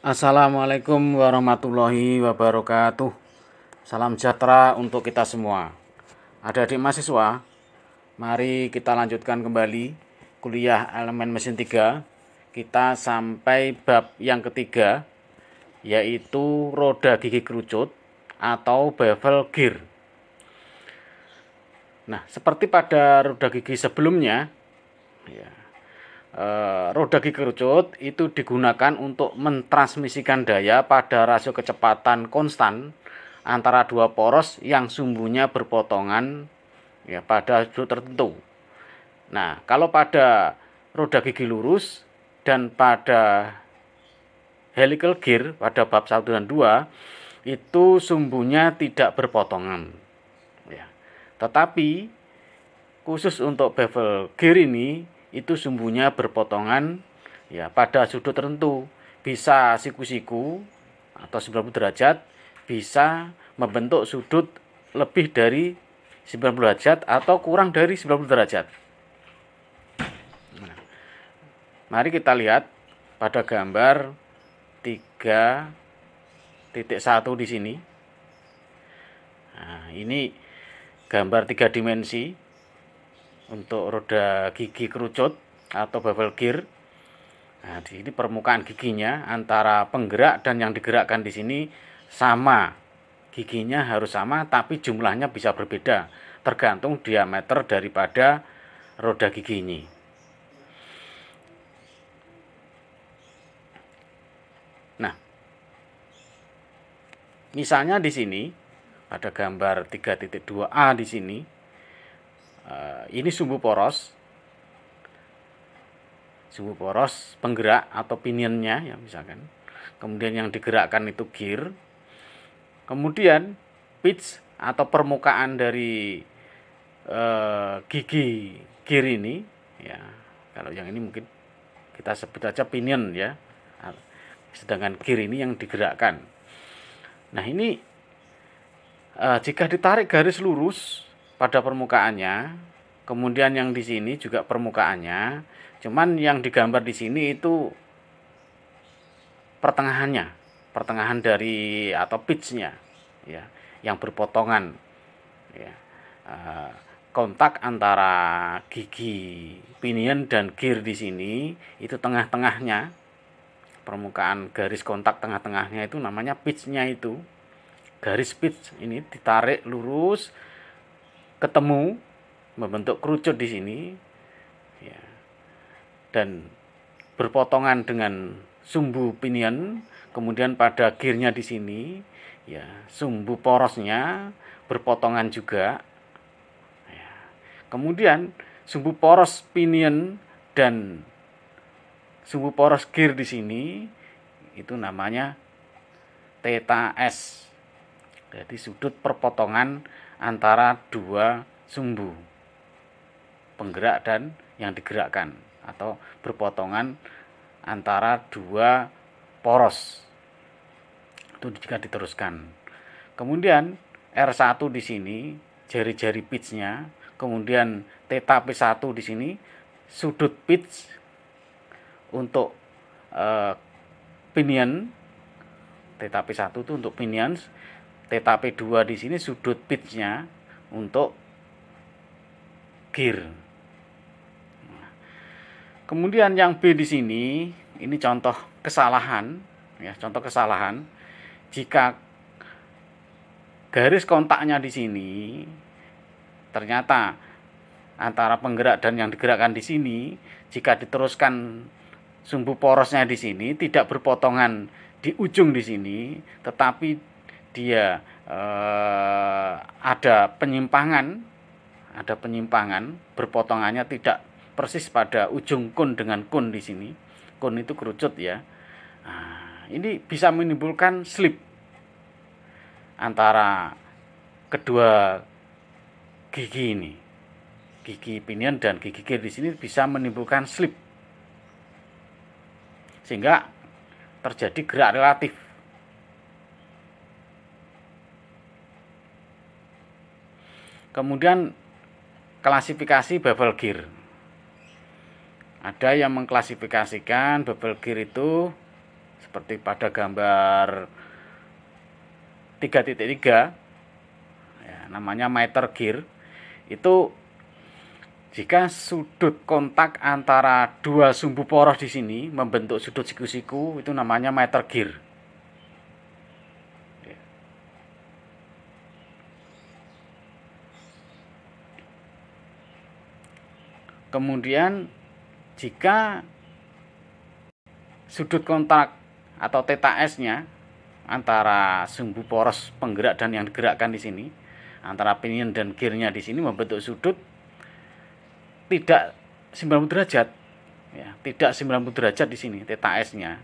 Assalamualaikum warahmatullahi wabarakatuh. Salam sejahtera untuk kita semua. Ada adik mahasiswa, mari kita lanjutkan kembali kuliah elemen mesin 3. Kita sampai bab yang ketiga, yaitu roda gigi kerucut atau bevel gear. Nah, seperti pada roda gigi sebelumnya, ya, Eh, roda roda kerucut itu digunakan untuk mentransmisikan daya pada rasio kecepatan konstan antara dua poros yang sumbunya berpotongan ya pada sudut tertentu. Nah, kalau pada roda gigi lurus dan pada helical gear pada bab 1 dan 2 itu sumbunya tidak berpotongan. Ya. Tetapi khusus untuk bevel gear ini itu sumbunya berpotongan ya pada sudut tertentu bisa siku-siku atau 90 derajat bisa membentuk sudut lebih dari 90 derajat atau kurang dari 90 derajat. Nah, mari kita lihat pada gambar 3.1 di sini. Nah, ini gambar tiga dimensi untuk roda gigi kerucut atau bevel gear. Nah, di sini permukaan giginya antara penggerak dan yang digerakkan di sini sama. Giginya harus sama tapi jumlahnya bisa berbeda tergantung diameter daripada roda gigi ini. Nah, misalnya di sini pada gambar 3.2A di sini Eh, ini sumbu poros sumbu poros penggerak atau pinionnya ya misalkan kemudian yang digerakkan itu gear kemudian pitch atau permukaan dari uh, gigi gear ini ya kalau yang ini mungkin kita sebut aja pinion ya sedangkan gear ini yang digerakkan nah ini uh, jika ditarik garis lurus pada permukaannya, kemudian yang di sini juga permukaannya, cuman yang digambar di sini itu pertengahannya, pertengahan dari atau pitchnya, ya, yang berpotongan, ya, eh, kontak antara gigi pinion dan gear di sini itu tengah-tengahnya permukaan garis kontak tengah-tengahnya itu namanya pitchnya itu garis pitch ini ditarik lurus ketemu membentuk kerucut di sini ya, dan berpotongan dengan sumbu pinion kemudian pada gearnya di sini ya sumbu porosnya berpotongan juga ya. kemudian sumbu poros pinion dan sumbu poros gear di sini itu namanya theta s jadi sudut perpotongan antara dua sumbu penggerak dan yang digerakkan atau berpotongan antara dua poros itu juga diteruskan kemudian R1 di sini jari-jari pitchnya kemudian theta P1 di sini sudut pitch untuk uh, pinion theta P1 itu untuk pinions tetapi 2 di sini sudut pitchnya untuk gear kemudian yang B di sini ini contoh kesalahan ya contoh kesalahan jika garis kontaknya di sini ternyata antara penggerak dan yang digerakkan di sini jika diteruskan sumbu porosnya di sini tidak berpotongan di ujung di sini tetapi dia eh, ada penyimpangan, ada penyimpangan, berpotongannya tidak persis pada ujung kun dengan kun di sini. Kun itu kerucut ya. Nah, ini bisa menimbulkan slip antara kedua gigi ini. Gigi pinion dan gigi kiri di sini bisa menimbulkan slip. Sehingga terjadi gerak relatif Kemudian klasifikasi bubble gear. Ada yang mengklasifikasikan bubble gear itu seperti pada gambar 3.3 ya, namanya meter gear itu jika sudut kontak antara dua sumbu poros di sini membentuk sudut siku-siku itu namanya meter gear. Kemudian jika sudut kontak atau TTS-nya antara sumbu poros penggerak dan yang digerakkan di sini, antara pinion dan gearnya di sini membentuk sudut tidak 90 derajat. Ya, tidak 90 derajat di sini TTS-nya.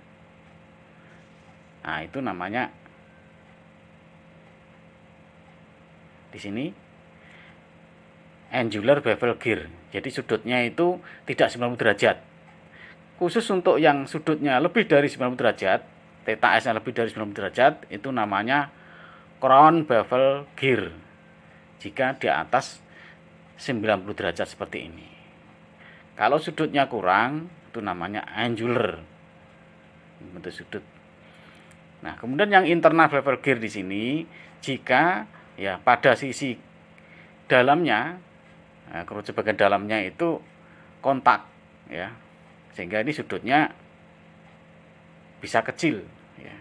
Nah, itu namanya di sini angular bevel gear. Jadi sudutnya itu tidak 90 derajat. Khusus untuk yang sudutnya lebih dari 90 derajat, theta S lebih dari 90 derajat itu namanya crown bevel gear. Jika di atas 90 derajat seperti ini. Kalau sudutnya kurang, itu namanya angular. Bentuk sudut. Nah, kemudian yang internal bevel gear di sini, jika ya pada sisi dalamnya Nah, kerucut bagian dalamnya itu kontak ya. Sehingga ini sudutnya bisa kecil ya.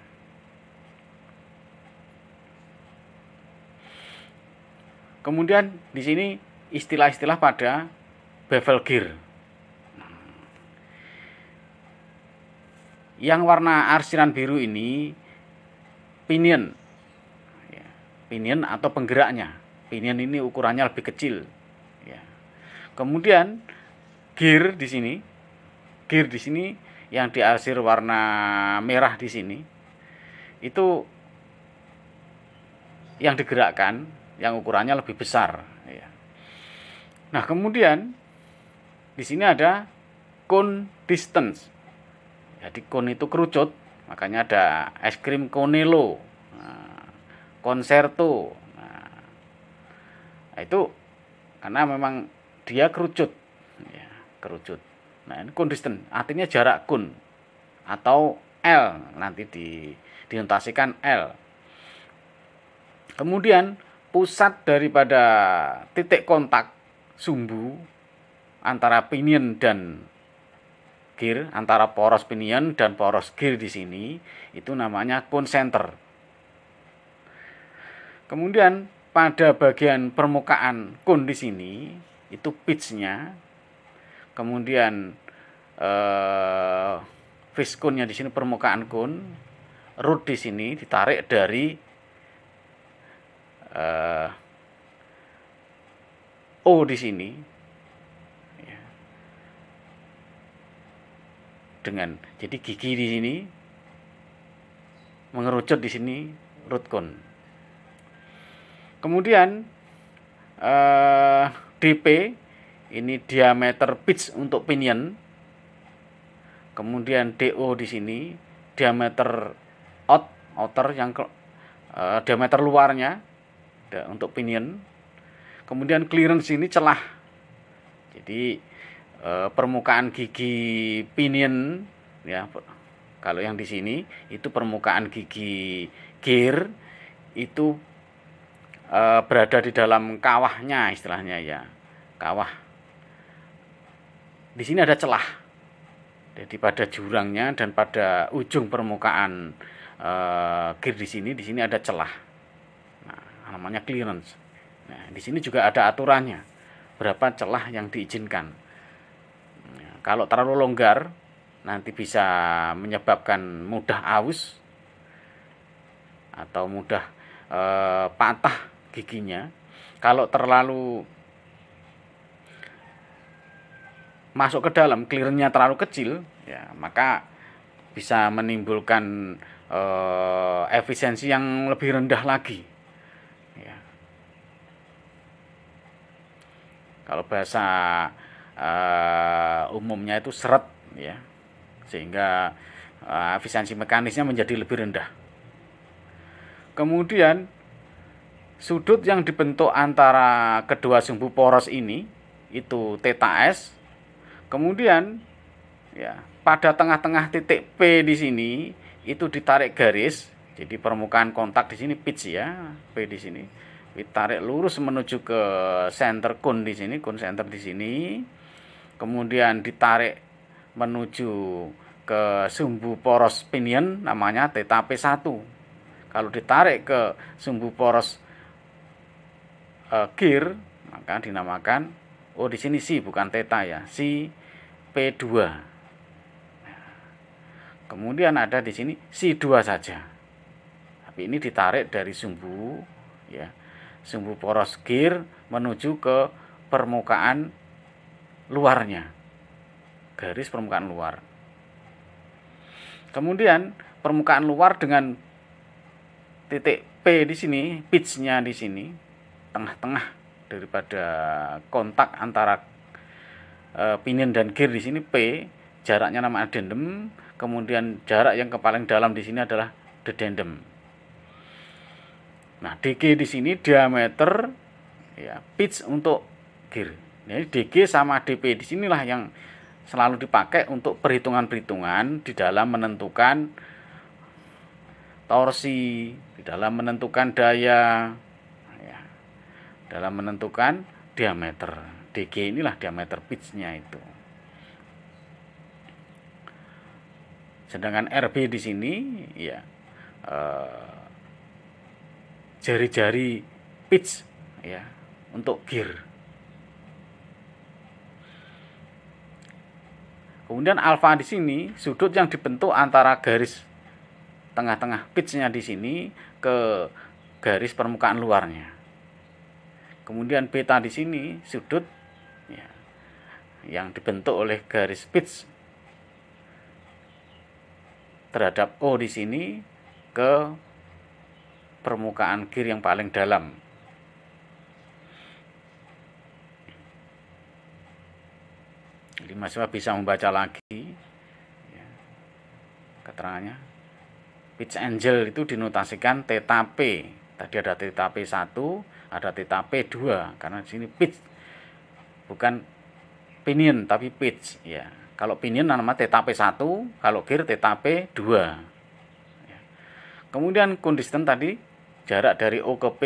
Kemudian di sini istilah-istilah pada bevel gear. Yang warna arsiran biru ini pinion. Ya. Pinion atau penggeraknya. Pinion ini ukurannya lebih kecil Kemudian gear di sini, gear di sini yang diarsir warna merah di sini itu yang digerakkan yang ukurannya lebih besar. Ya. Nah kemudian di sini ada cone distance. Jadi cone itu kerucut, makanya ada es krim cone lo, konserto. Nah, nah. nah, itu karena memang dia kerucut ya, kerucut nah ini kondisten artinya jarak kun atau L nanti di dinontasikan L kemudian pusat daripada titik kontak sumbu antara pinion dan gear antara poros pinion dan poros gear di sini itu namanya kun center kemudian pada bagian permukaan kun di sini itu pitchnya kemudian eh, face cone-nya di sini permukaan kun root di sini ditarik dari eh, O di sini ya. dengan jadi gigi di sini mengerucut di sini root kun kemudian eh, DP ini diameter pitch untuk pinion kemudian DO di sini diameter out outer yang ke, uh, diameter luarnya da, untuk pinion kemudian clearance ini celah jadi uh, permukaan gigi pinion ya kalau yang di sini itu permukaan gigi gear itu e, berada di dalam kawahnya istilahnya ya kawah di sini ada celah jadi pada jurangnya dan pada ujung permukaan e, eh, gear di sini di sini ada celah nah, namanya clearance nah, di sini juga ada aturannya berapa celah yang diizinkan ya, kalau terlalu longgar nanti bisa menyebabkan mudah aus atau mudah e, patah giginya kalau terlalu masuk ke dalam clearnya terlalu kecil ya maka bisa menimbulkan eh, efisiensi yang lebih rendah lagi ya. kalau bahasa eh, umumnya itu seret ya sehingga eh, efisiensi mekanisnya menjadi lebih rendah kemudian Sudut yang dibentuk antara kedua sumbu poros ini itu TTS Kemudian ya, pada tengah-tengah titik P di sini itu ditarik garis. Jadi permukaan kontak di sini pitch ya, P di sini. Ditarik lurus menuju ke center cone di sini, cone center di sini. Kemudian ditarik menuju ke sumbu poros pinion namanya TTP 1 Kalau ditarik ke sumbu poros uh, gear maka dinamakan oh di sini si bukan teta ya si P2 kemudian ada di sini si 2 saja tapi ini ditarik dari sumbu ya sumbu poros gear menuju ke permukaan luarnya garis permukaan luar kemudian permukaan luar dengan titik P di sini pitchnya di sini tengah-tengah daripada kontak antara e, pinion dan gear di sini P jaraknya nama addendum kemudian jarak yang paling dalam di sini adalah dedendum nah DG di sini diameter ya pitch untuk gear jadi DG sama DP di sinilah yang selalu dipakai untuk perhitungan-perhitungan di dalam menentukan torsi, di dalam menentukan daya, dalam menentukan diameter. DG inilah diameter pitchnya itu. Sedangkan RB di sini ya eh, jari-jari eh, pitch ya untuk gear. Kemudian alfa di sini sudut yang dibentuk antara garis tengah-tengah pitchnya di sini ke garis permukaan luarnya kemudian beta di sini sudut ya, yang dibentuk oleh garis pitch terhadap O di sini ke permukaan gear yang paling dalam Jadi mahasiswa bisa membaca lagi ya, keterangannya. Pitch angel itu dinotasikan TTP. Tadi ada TTP 1, ada theta P2 karena di sini pitch bukan pinion tapi pitch ya. Kalau pinion nama theta P1, kalau gear theta P2. Ya. Kemudian kondisten tadi jarak dari O ke P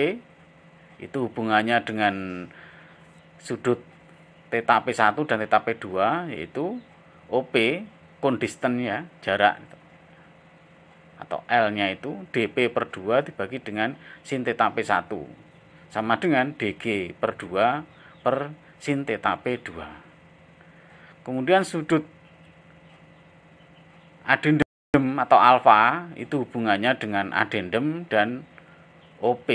itu hubungannya dengan sudut theta P1 dan theta P2 yaitu OP kondistennya jarak atau L-nya itu DP per 2 dibagi dengan sin theta P1 sama dengan DG per 2 per sin theta P2 kemudian sudut adendum atau alfa itu hubungannya dengan adendum dan OP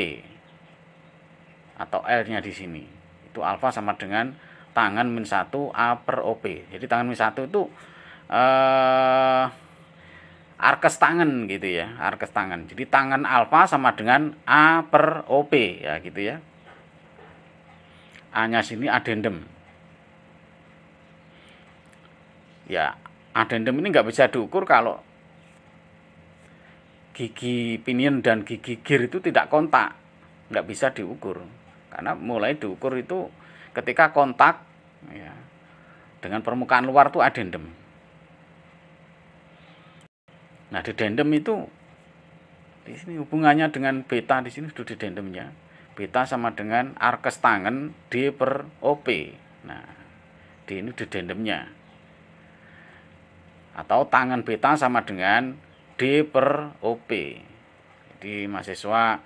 atau L-nya di sini itu alfa sama dengan tangan min 1 A per OP jadi tangan min 1 itu eh, arkes tangan gitu ya, arkes tangan. Jadi tangan alfa sama dengan A per OP ya gitu ya. A-nya sini adendum. Ya, adendum ini nggak bisa diukur kalau gigi pinion dan gigi gear itu tidak kontak. Nggak bisa diukur. Karena mulai diukur itu ketika kontak ya, dengan permukaan luar tuh adendum. Nah, di dedendem itu di sini hubungannya dengan beta di sini sudah dedendemnya. Beta sama dengan arkes tangan D per OP. Nah, D ini di dedendemnya. Atau tangan beta sama dengan D per OP. Jadi mahasiswa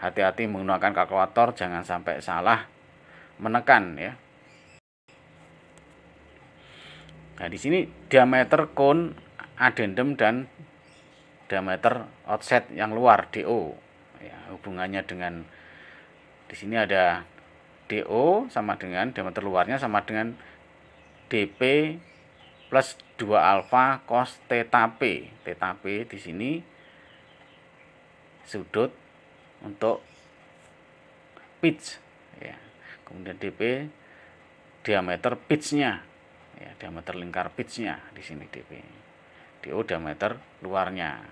hati-hati menggunakan kalkulator jangan sampai salah menekan ya. Nah, di sini diameter cone adendum dan diameter outset yang luar DO ya, hubungannya dengan di sini ada DO sama dengan diameter luarnya sama dengan DP plus 2 alfa cos theta p. Theta p di sini sudut untuk pitch ya. Kemudian DP diameter pitchnya ya diameter lingkar pitchnya di sini DP. DO diameter luarnya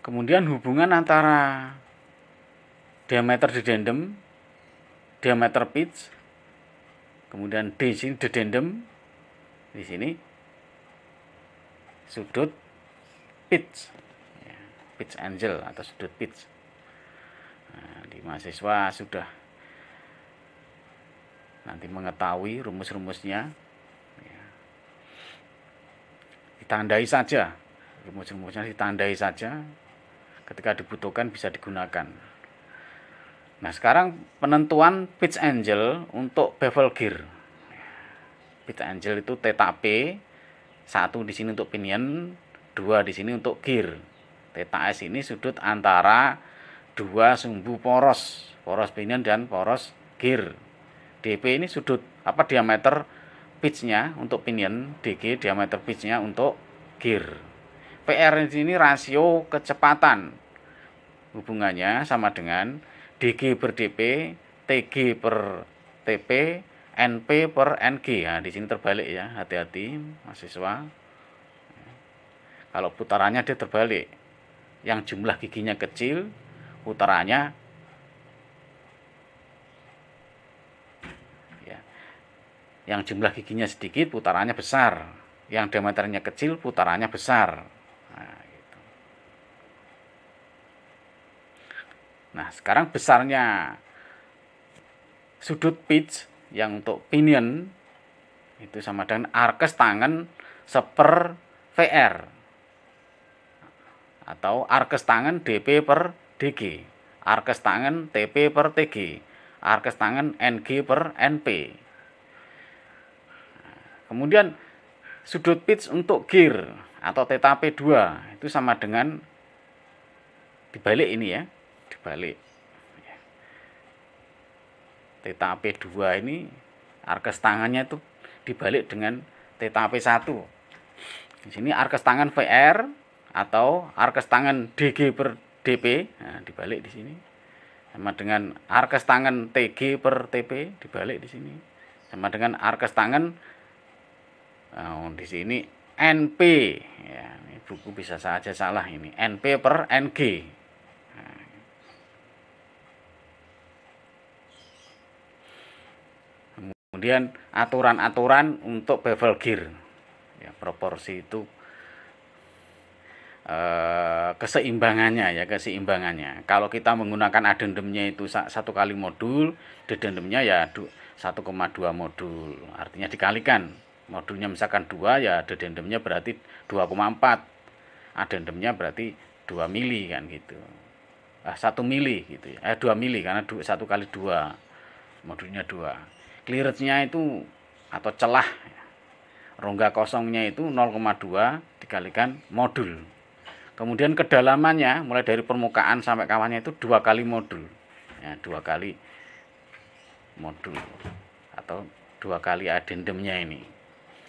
kemudian hubungan antara diameter dedendum diameter pitch kemudian di sini dedendum di sini sudut pitch ya, pitch angel atau sudut pitch nah, di mahasiswa sudah nanti mengetahui rumus-rumusnya ya. ditandai saja rumus-rumusnya ditandai saja ketika dibutuhkan bisa digunakan nah sekarang penentuan pitch angel untuk bevel gear pitch angel itu theta P satu di sini untuk pinion dua di sini untuk gear theta S ini sudut antara dua sumbu poros poros pinion dan poros gear DP ini sudut apa diameter pitchnya untuk pinion DG diameter pitchnya untuk gear PR ini rasio kecepatan hubungannya sama dengan DG per DP TG per TP NP per NG ya nah, di sini terbalik ya hati-hati mahasiswa kalau putarannya dia terbalik yang jumlah giginya kecil putarannya yang jumlah giginya sedikit putarannya besar yang diameternya kecil putarannya besar nah, gitu. nah, sekarang besarnya sudut pitch yang untuk pinion itu sama dengan arkes tangan seper VR atau arkes tangan DP per DG arkes tangan TP per TG arkes tangan NG per NP Kemudian sudut pitch untuk gear atau theta P2 itu sama dengan dibalik ini ya, dibalik. Theta P2 ini arkes tangannya itu dibalik dengan theta P1. Di sini arkes tangan VR atau arkes tangan DG per DP, nah, dibalik di sini. Sama dengan arkes tangan TG per TP, dibalik di sini. Sama dengan arkes tangan Nah, di sini NP ya, ini buku bisa saja salah ini NP per NG nah. kemudian aturan-aturan untuk bevel gear ya, proporsi itu eh, keseimbangannya ya keseimbangannya kalau kita menggunakan adendumnya itu satu kali modul dedendumnya ya 1,2 modul artinya dikalikan modulnya misalkan 2 ya dedendumnya berarti 2,4 adendemnya berarti 2 mili kan gitu ah, 1 mili gitu ya eh, 2 mili karena 2, 1 kali 2 modulnya 2 clearance-nya itu atau celah ya. rongga kosongnya itu 0,2 dikalikan modul kemudian kedalamannya mulai dari permukaan sampai kawannya itu dua kali modul ya, dua kali modul atau dua kali adendemnya ini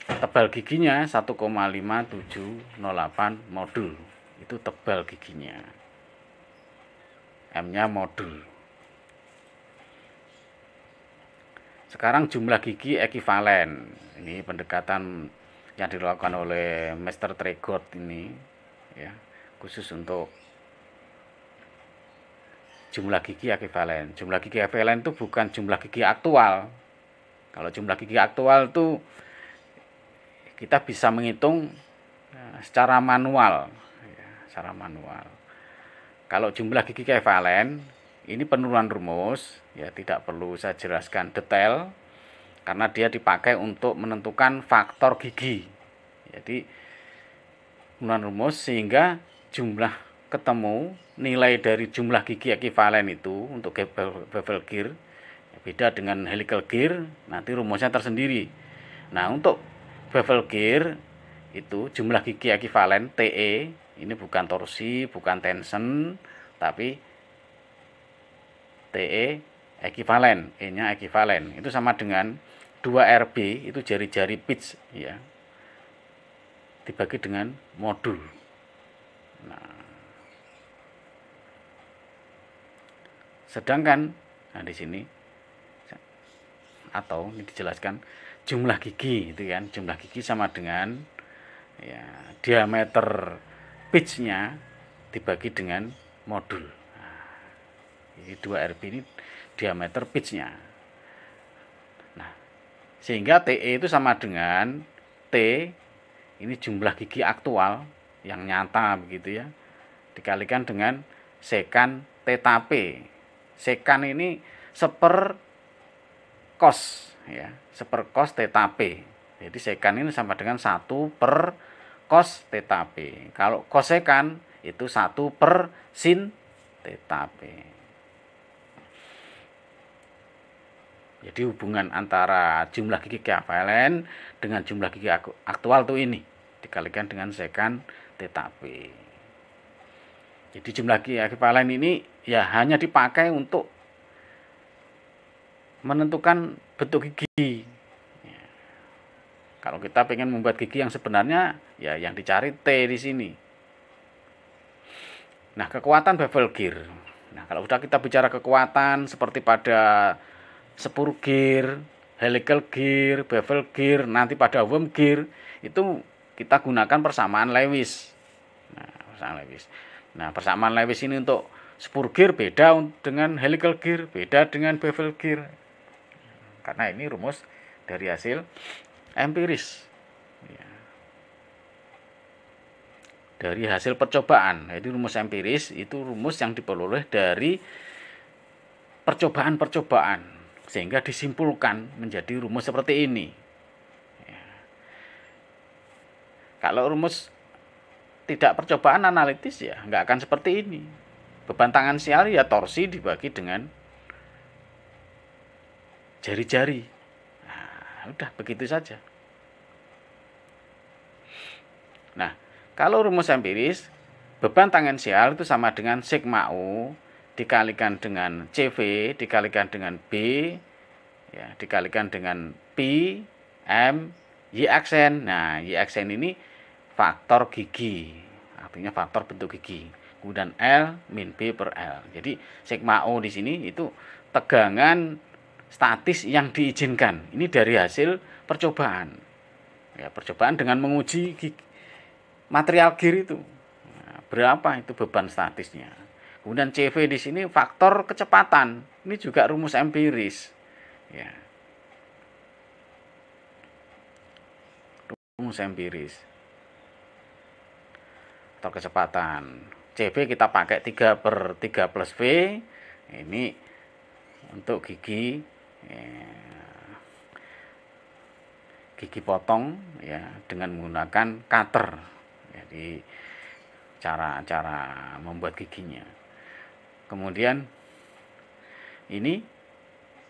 tebal giginya 1,5708 modul itu tebal giginya M nya modul sekarang jumlah gigi ekivalen ini pendekatan yang dilakukan oleh master Tregot ini ya khusus untuk jumlah gigi ekivalen jumlah gigi ekivalen itu bukan jumlah gigi aktual kalau jumlah gigi aktual itu kita bisa menghitung eh, secara manual ya, secara manual kalau jumlah gigi kevalen ini penurunan rumus ya tidak perlu saya jelaskan detail karena dia dipakai untuk menentukan faktor gigi jadi penurunan rumus sehingga jumlah ketemu nilai dari jumlah gigi ekivalen itu untuk bevel gear ya, beda dengan helical gear nanti rumusnya tersendiri nah untuk bevel gear itu jumlah gigi ekivalen TE ini bukan torsi, bukan tension, tapi TE ekivalen, E-nya ekivalen. Itu sama dengan 2RB itu jari-jari pitch ya. Dibagi dengan modul. Nah. Sedangkan nah di sini atau ini dijelaskan jumlah gigi itu kan jumlah gigi sama dengan ya diameter pitchnya dibagi dengan modul nah, jadi dua RB ini diameter pitchnya nah sehingga TE itu sama dengan T ini jumlah gigi aktual yang nyata begitu ya dikalikan dengan sekan TTP sekan ini seper kos ya seper kos p jadi sekan ini sama dengan satu per kos p kalau sekan itu satu per sin theta p jadi hubungan antara jumlah gigi kevalen dengan jumlah gigi aktual tuh ini dikalikan dengan sekan theta p jadi jumlah gigi kevalen ini ya hanya dipakai untuk menentukan bentuk gigi. Ya. Kalau kita pengen membuat gigi yang sebenarnya, ya yang dicari T di sini. Nah, kekuatan bevel gear. Nah, kalau sudah kita bicara kekuatan seperti pada sepur gear, helical gear, bevel gear, nanti pada worm gear, itu kita gunakan persamaan Lewis. Nah, persamaan Lewis. Nah, persamaan Lewis ini untuk spur gear beda dengan helical gear, beda dengan bevel gear karena ini rumus dari hasil empiris ya. dari hasil percobaan jadi rumus empiris itu rumus yang diperoleh dari percobaan-percobaan sehingga disimpulkan menjadi rumus seperti ini ya. kalau rumus tidak percobaan analitis ya nggak akan seperti ini beban tangan sial ya torsi dibagi dengan jari-jari. Nah, udah begitu saja. Nah, kalau rumus empiris, beban tangan tangensial itu sama dengan sigma U dikalikan dengan CV dikalikan dengan B ya dikalikan dengan P M Y aksen. Nah, Y aksen ini faktor gigi. Artinya faktor bentuk gigi. Kemudian L min B per L. Jadi sigma O di sini itu tegangan statis yang diizinkan. Ini dari hasil percobaan. Ya, percobaan dengan menguji material gear itu. Nah, berapa itu beban statisnya. Kemudian CV di sini faktor kecepatan. Ini juga rumus empiris. Ya. Rumus empiris. atau kecepatan. CV kita pakai 3 per 3 plus V. Ini untuk gigi Ya. gigi potong ya dengan menggunakan cutter jadi cara-cara membuat giginya kemudian ini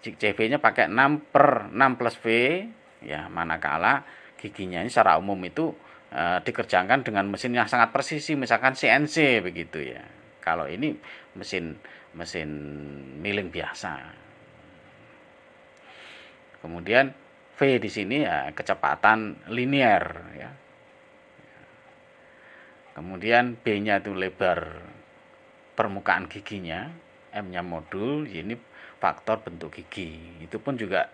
CV nya pakai 6 per 6 plus V ya manakala giginya ini secara umum itu e, dikerjakan dengan mesin yang sangat presisi misalkan CNC begitu ya kalau ini mesin mesin milling biasa Kemudian V di sini ya kecepatan linear ya. Kemudian B-nya itu lebar permukaan giginya, M-nya modul, ini faktor bentuk gigi. Itu pun juga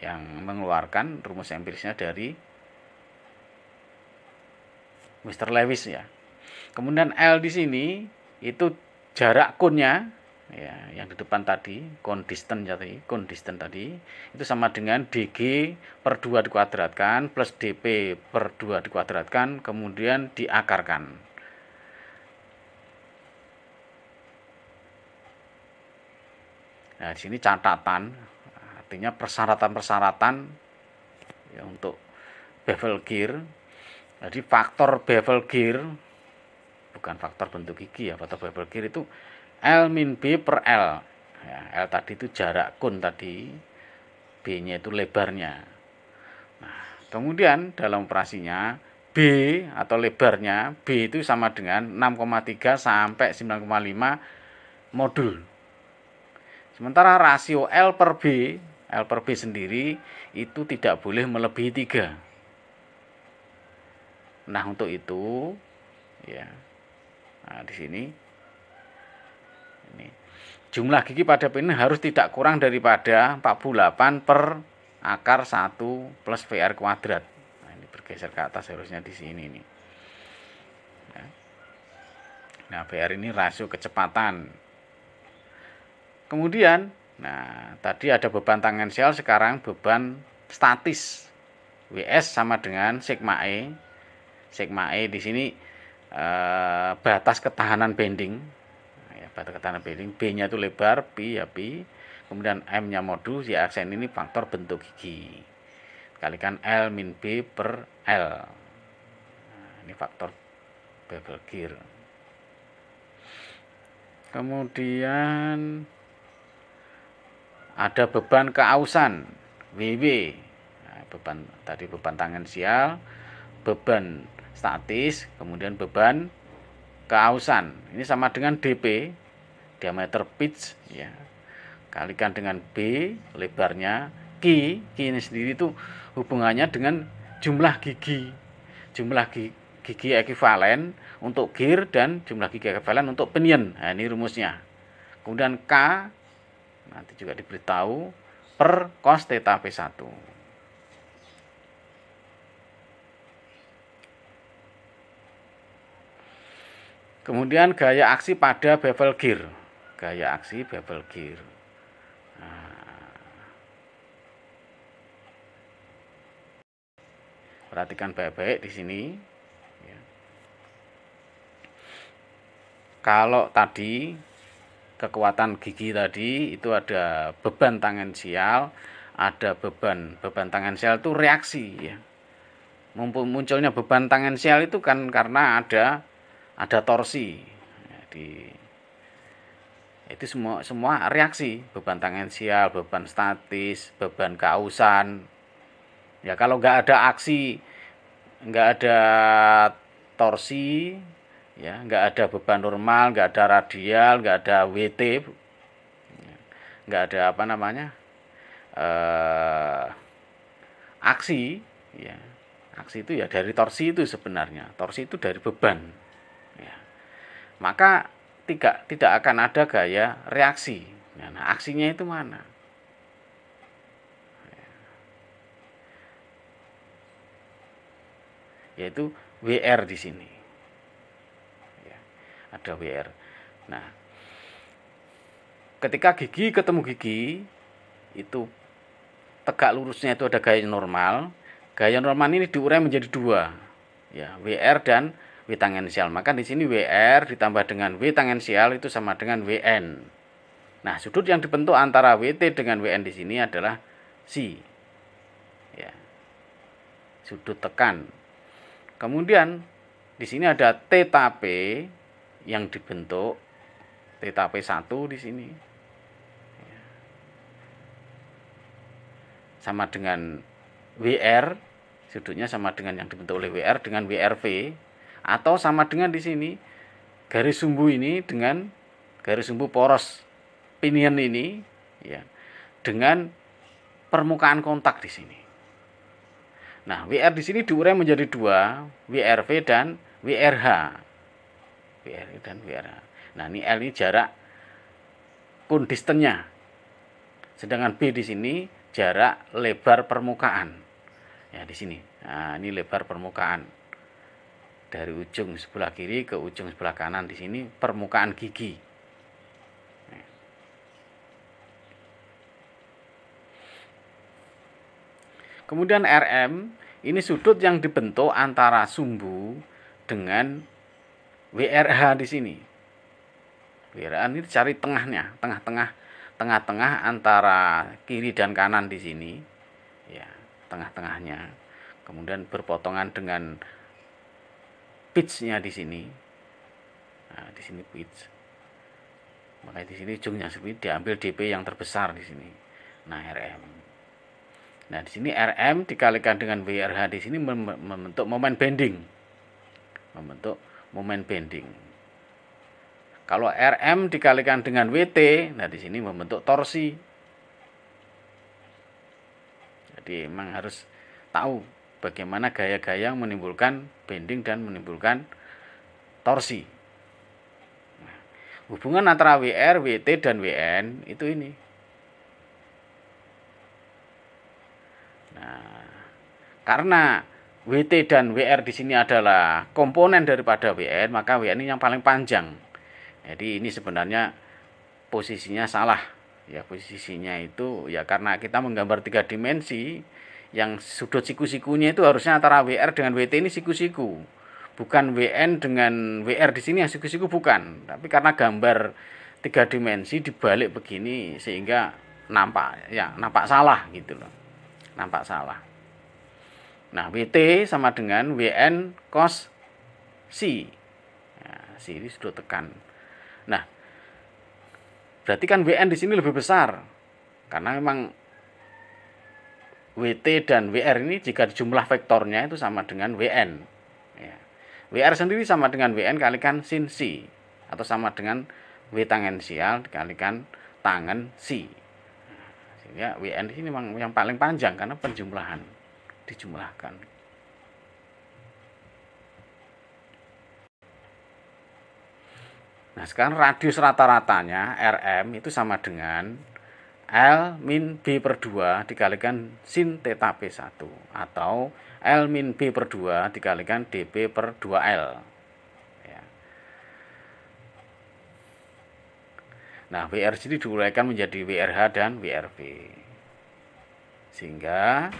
yang mengeluarkan rumus empirisnya dari Mr. Lewis ya. Kemudian L di sini itu jarak kunnya ya yang di depan tadi kondisten jadi kondisten tadi itu sama dengan dg per 2 dikuadratkan plus dp per 2 dikuadratkan kemudian diakarkan nah di sini catatan artinya persyaratan-persyaratan ya untuk bevel gear jadi faktor bevel gear bukan faktor bentuk gigi ya faktor bevel gear itu L min B per L ya, L tadi itu jarak kun tadi B nya itu lebarnya nah, kemudian dalam operasinya B atau lebarnya B itu sama dengan 6,3 sampai 9,5 modul sementara rasio L per B L per B sendiri itu tidak boleh melebihi 3. Nah, untuk itu ya. Nah, di sini jumlah gigi pada pin harus tidak kurang daripada 48 per akar 1 plus vr kuadrat. Nah, ini bergeser ke atas harusnya di sini nih. Ya. Nah, vr ini rasio kecepatan. Kemudian, nah tadi ada beban tangensial, sekarang beban statis. WS sama dengan sigma E. Sigma E di sini eh, batas ketahanan bending ketahanan piring B-nya itu lebar, pi ya pi. Kemudian M-nya modus ya aksen ini faktor bentuk gigi. Kalikan L min B per L. Nah, ini faktor bevel gear. Kemudian ada beban keausan WW. Nah, beban tadi beban tangan sial beban statis, kemudian beban keausan. Ini sama dengan DP diameter pitch ya kalikan dengan b lebarnya q q ini sendiri itu hubungannya dengan jumlah gigi jumlah gigi, gigi ekivalen untuk gear dan jumlah gigi ekivalen untuk pinion nah, ini rumusnya kemudian k nanti juga diberitahu per cos theta p1 Kemudian gaya aksi pada bevel gear gaya aksi bevel gear nah. perhatikan baik-baik di sini ya. kalau tadi kekuatan gigi tadi itu ada beban tangan sial, ada beban beban sial itu reaksi ya munculnya beban tangan sial itu kan karena ada ada torsi ya, di itu semua semua reaksi beban tangensial beban statis beban kausan ya kalau nggak ada aksi nggak ada torsi ya nggak ada beban normal nggak ada radial nggak ada WT ya, nggak ada apa namanya eh, aksi ya aksi itu ya dari torsi itu sebenarnya torsi itu dari beban ya. maka tidak tidak akan ada gaya reaksi. Ya, nah, aksinya itu mana? Yaitu WR di sini. Ya, ada WR. Nah, ketika gigi ketemu gigi itu tegak lurusnya itu ada gaya normal. Gaya normal ini diurai menjadi dua, ya WR dan W tangensial. Maka di sini WR ditambah dengan W tangensial itu sama dengan WN. Nah, sudut yang dibentuk antara WT dengan WN di sini adalah C. Ya. Sudut tekan. Kemudian di sini ada theta yang dibentuk theta P1 di sini. Ya. Sama dengan WR, sudutnya sama dengan yang dibentuk oleh WR dengan WRV atau sama dengan di sini garis sumbu ini dengan garis sumbu poros pinion ini ya dengan permukaan kontak di sini. Nah, WR di sini diurai menjadi dua, WRV dan WRH. WRV dan WRH. Nah, ini L ini jarak kondistennya. Sedangkan B di sini jarak lebar permukaan. Ya, di sini. Nah, ini lebar permukaan dari ujung sebelah kiri ke ujung sebelah kanan di sini permukaan gigi. Kemudian RM ini sudut yang dibentuk antara sumbu dengan WRH di sini. WRH ini cari tengahnya, tengah-tengah tengah-tengah antara kiri dan kanan di sini. Ya, tengah-tengahnya. Kemudian berpotongan dengan pitch di sini. Nah, di sini pitch. Makanya di sini ujungnya seperti diambil DP yang terbesar di sini. Nah, RM. Nah, di sini RM dikalikan dengan WRH di sini membentuk momen bending. Membentuk momen bending. Kalau RM dikalikan dengan WT, nah di sini membentuk torsi. Jadi memang harus tahu bagaimana gaya-gaya yang menimbulkan bending dan menimbulkan torsi. Nah, hubungan antara WR, WT dan WN itu ini. Nah, karena WT dan WR di sini adalah komponen daripada WN, maka WN ini yang paling panjang. Jadi ini sebenarnya posisinya salah. Ya posisinya itu ya karena kita menggambar tiga dimensi, yang sudut siku-sikunya itu harusnya antara WR dengan WT ini siku-siku bukan WN dengan WR di sini yang siku-siku bukan tapi karena gambar tiga dimensi dibalik begini sehingga nampak ya nampak salah gitu loh nampak salah nah WT sama dengan WN cos C ya, nah, sudah sudut tekan nah berarti kan WN di sini lebih besar karena memang WT dan WR ini jika jumlah vektornya itu sama dengan WN. Ya. WR sendiri sama dengan WN kalikan sin C atau sama dengan W tangensial dikalikan tangen C. Sehingga WN ini memang yang paling panjang karena penjumlahan dijumlahkan. Nah, sekarang radius rata-ratanya RM itu sama dengan L min B per 2 dikalikan sin theta P1 atau L min B per 2 dikalikan DP per 2L. Ya. Nah, WRG diuraikan menjadi WRH dan WRB. Sehingga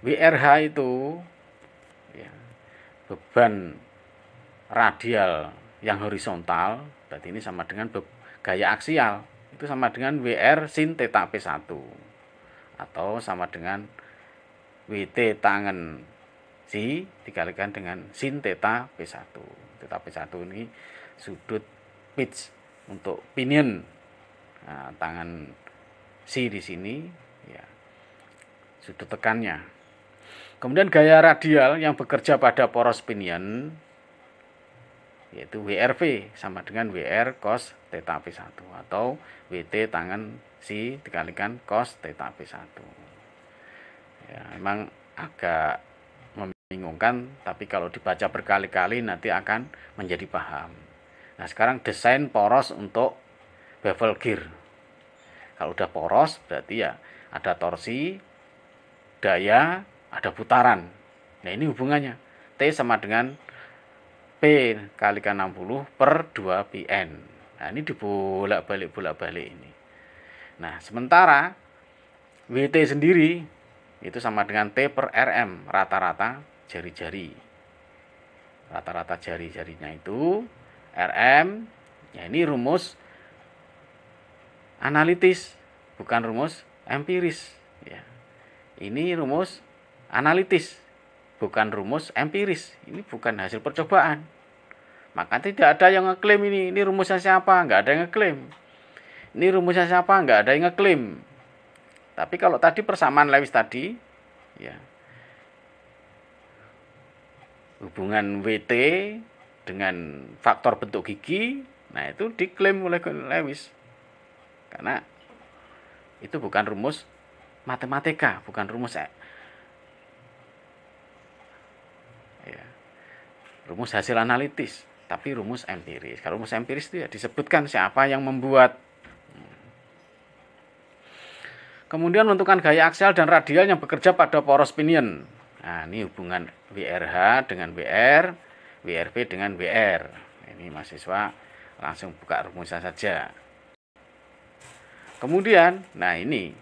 WRH itu ya, beban radial yang horizontal, berarti ini sama dengan gaya aksial itu sama dengan WR sin theta P1 atau sama dengan WT tangan si dikalikan dengan sin theta P1 theta P1 ini sudut pitch untuk pinion nah, tangan si di sini ya sudut tekannya kemudian gaya radial yang bekerja pada poros pinion yaitu WRV sama dengan WR cos theta P1 atau WT tangan si dikalikan cos theta P1 ya memang agak membingungkan tapi kalau dibaca berkali-kali nanti akan menjadi paham nah sekarang desain poros untuk bevel gear kalau udah poros berarti ya ada torsi daya ada putaran nah ini hubungannya T sama dengan P kalikan 60 per 2 PN. Nah, ini dibolak-balik bolak-balik ini. Nah, sementara WT sendiri itu sama dengan T per RM rata-rata jari-jari. Rata-rata jari-jarinya itu RM, ya ini rumus analitis, bukan rumus empiris. Ya. Ini rumus analitis bukan rumus empiris ini bukan hasil percobaan maka tidak ada yang ngeklaim ini ini rumusnya siapa nggak ada yang ngeklaim ini rumusnya siapa nggak ada yang ngeklaim tapi kalau tadi persamaan Lewis tadi ya hubungan WT dengan faktor bentuk gigi nah itu diklaim oleh Lewis karena itu bukan rumus matematika bukan rumus rumus hasil analitis, tapi rumus empiris. Kalau rumus empiris itu ya disebutkan siapa yang membuat. Kemudian menentukan gaya aksial dan radial yang bekerja pada poros pinion. Nah, ini hubungan WRH dengan WR, WRP dengan WR. Ini mahasiswa langsung buka rumusnya saja. Kemudian, nah ini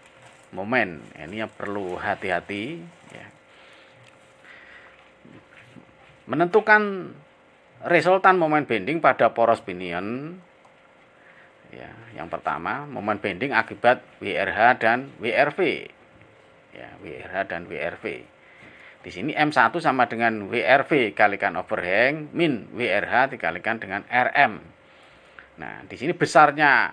momen ini yang perlu hati-hati ya, menentukan resultan momen bending pada poros binion ya yang pertama momen bending akibat WRH dan WRV ya WRH dan WRV di sini M1 sama dengan WRV kalikan overhang min WRH dikalikan dengan RM nah di sini besarnya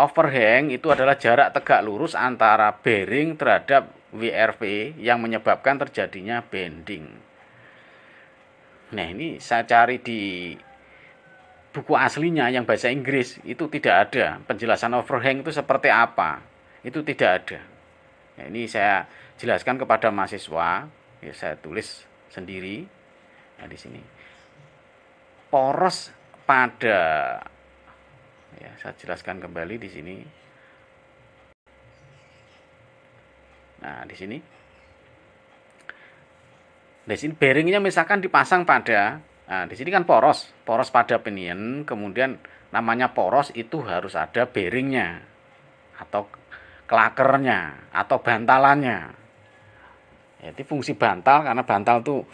overhang itu adalah jarak tegak lurus antara bearing terhadap WRV yang menyebabkan terjadinya bending Nah, ini saya cari di buku aslinya yang bahasa Inggris itu tidak ada. Penjelasan overhang itu seperti apa? Itu tidak ada. Nah, ini saya jelaskan kepada mahasiswa, ya saya tulis sendiri. Nah, di sini poros pada ya saya jelaskan kembali di sini. Nah, di sini di sini bearingnya misalkan dipasang pada, nah di sini kan poros, poros pada pinion, kemudian namanya poros itu harus ada bearingnya atau kelakernya atau bantalannya. Jadi fungsi bantal karena bantal itu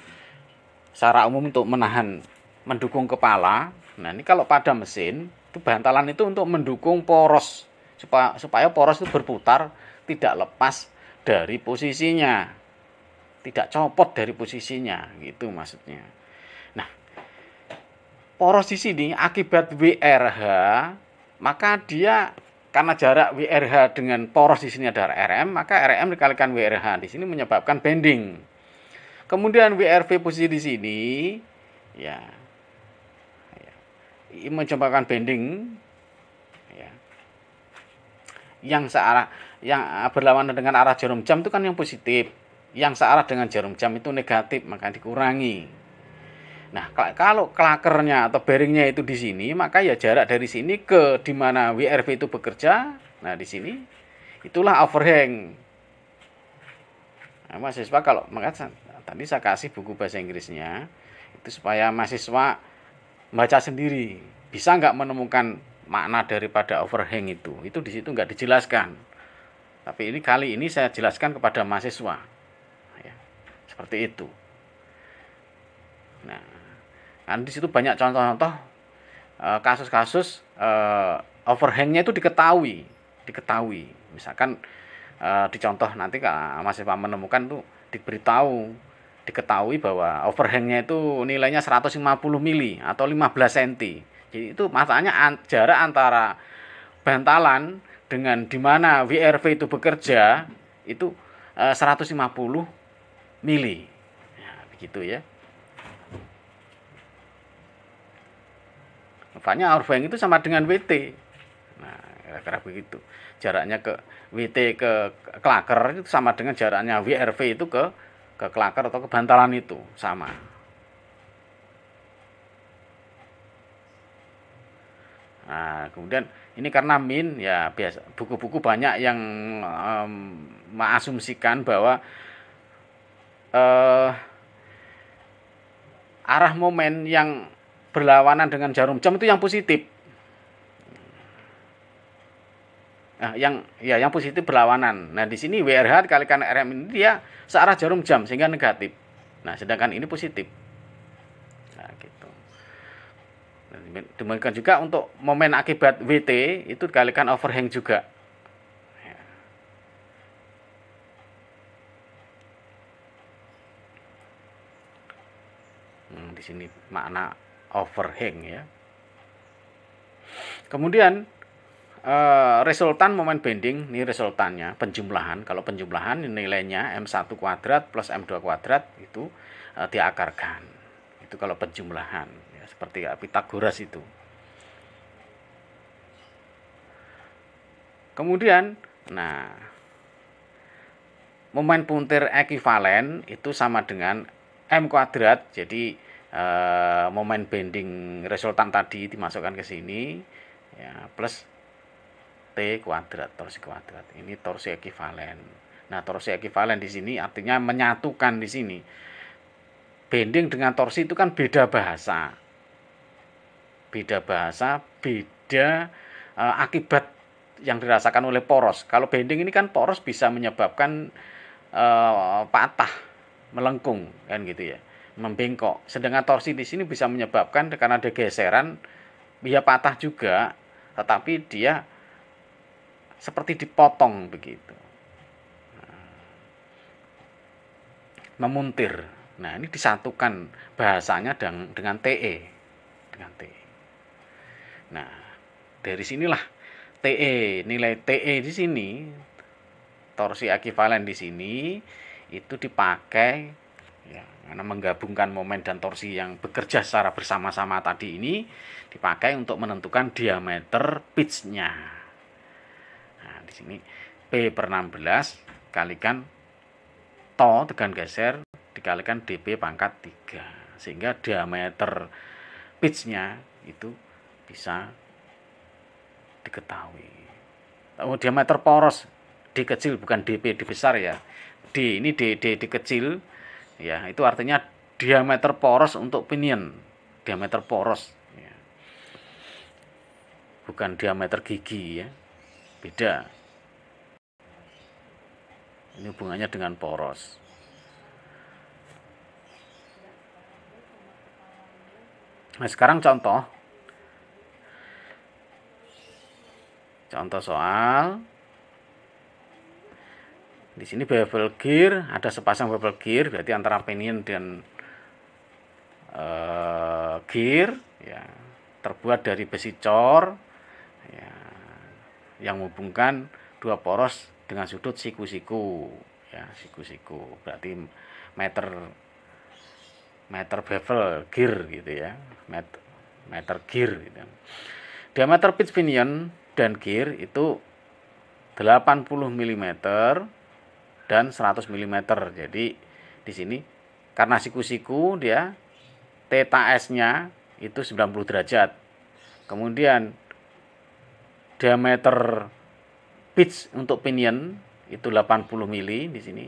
secara umum untuk menahan mendukung kepala. Nah, ini kalau pada mesin itu bantalan itu untuk mendukung poros supaya supaya poros itu berputar tidak lepas dari posisinya tidak copot dari posisinya gitu maksudnya. Nah, poros di sini akibat WRH maka dia karena jarak WRH dengan poros di sini adalah RM, maka RM dikalikan WRH di sini menyebabkan bending. Kemudian WRV posisi di sini ya, ya menyebabkan bending ya. Yang searah yang berlawanan dengan arah jarum jam itu kan yang positif yang searah dengan jarum jam itu negatif maka dikurangi Nah, kalau klakernya atau bearingnya itu di sini, maka ya jarak dari sini ke dimana WRV itu bekerja, nah di sini itulah overhang. Nah, mahasiswa kalau maka tadi saya kasih buku bahasa Inggrisnya itu supaya mahasiswa baca sendiri bisa nggak menemukan makna daripada overhang itu itu di situ nggak dijelaskan tapi ini kali ini saya jelaskan kepada mahasiswa seperti itu nah nanti di situ banyak contoh-contoh eh, kasus-kasus uh, overhangnya itu diketahui diketahui misalkan uh, eh, dicontoh nanti kalau masih Pak menemukan tuh diberitahu diketahui bahwa overhangnya itu nilainya 150 mili atau 15 cm jadi itu masalahnya an jarak antara bantalan dengan di mana WRV itu bekerja itu uh, 150 mili. ya, nah, begitu ya. Makanya arfeng itu sama dengan WT. Nah, kira-kira begitu. Jaraknya ke WT ke Klaker itu sama dengan jaraknya WRV itu ke ke Klaker atau ke bantalan itu sama. Nah, kemudian ini karena min ya biasa buku-buku banyak yang um, mengasumsikan bahwa eh, arah momen yang berlawanan dengan jarum jam itu yang positif. Nah, yang ya yang positif berlawanan. Nah, di sini WRH dikalikan RM ini dia searah jarum jam sehingga negatif. Nah, sedangkan ini positif. Nah, gitu. Demikian juga untuk momen akibat WT itu dikalikan overhang juga. di sini makna overhang ya. Kemudian eh, resultan momen bending ini resultannya penjumlahan kalau penjumlahan nilainya m1 kuadrat plus m2 kuadrat itu eh, diakarkan itu kalau penjumlahan ya, seperti ya, Pitagoras itu kemudian nah momen puntir ekivalen itu sama dengan m kuadrat jadi uh, momen bending resultan tadi dimasukkan ke sini ya plus T kuadrat torsi kuadrat ini torsi ekivalen nah torsi ekivalen di sini artinya menyatukan di sini bending dengan torsi itu kan beda bahasa beda bahasa beda uh, akibat yang dirasakan oleh poros kalau bending ini kan poros bisa menyebabkan uh, patah melengkung kan gitu ya membengkok. Sedangkan torsi di sini bisa menyebabkan karena ada geseran dia patah juga, tetapi dia seperti dipotong begitu. Memuntir. Nah, ini disatukan bahasanya dengan, dengan TE. Dengan TE. Nah, dari sinilah TE, nilai TE di sini torsi akivalen di sini itu dipakai ya, karena menggabungkan momen dan torsi yang bekerja secara bersama-sama tadi ini dipakai untuk menentukan diameter pitch-nya. Nah, di sini P per 16 kalikan to tekan geser dikalikan DP pangkat 3 sehingga diameter pitch-nya itu bisa diketahui. Oh, diameter poros dikecil bukan DP dibesar besar ya. D ini D D, ya itu artinya diameter poros untuk pinion diameter poros ya. bukan diameter gigi ya beda ini hubungannya dengan poros nah sekarang contoh contoh soal di sini bevel gear, ada sepasang bevel gear berarti antara pinion dan uh, gear ya terbuat dari besi cor ya, yang menghubungkan dua poros dengan sudut siku-siku ya siku-siku berarti meter meter bevel gear gitu ya meter, meter gear gitu. diameter pitch pinion dan gear itu 80 mm dan 100 mm. Jadi di sini karena siku-siku dia theta S-nya itu 90 derajat. Kemudian diameter pitch untuk pinion itu 80 mili di sini.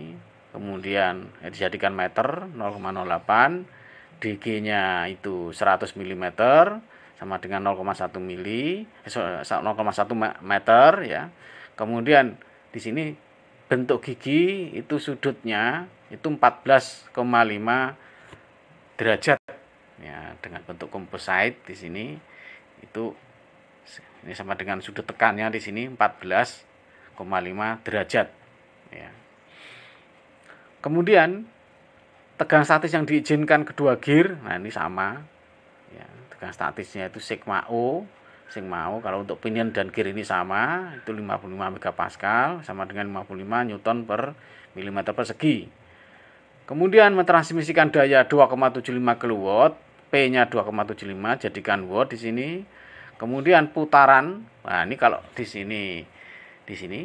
Kemudian ya, dijadikan meter 0,08 DG-nya itu 100 mm sama dengan 0,1 mili eh, 0,1 meter ya. Kemudian di sini bentuk gigi itu sudutnya itu 14,5 derajat ya dengan bentuk komposit di sini itu ini sama dengan sudut tekannya di sini 14,5 derajat ya. Kemudian tegang statis yang diizinkan kedua gear, nah ini sama ya, tegang statisnya itu sigma O sing mau kalau untuk pinion dan gear ini sama itu 55 megapascal sama dengan 55 newton per milimeter persegi kemudian mentransmisikan daya 2,75 kW P nya 2,75 jadikan watt di sini kemudian putaran nah ini kalau di sini di sini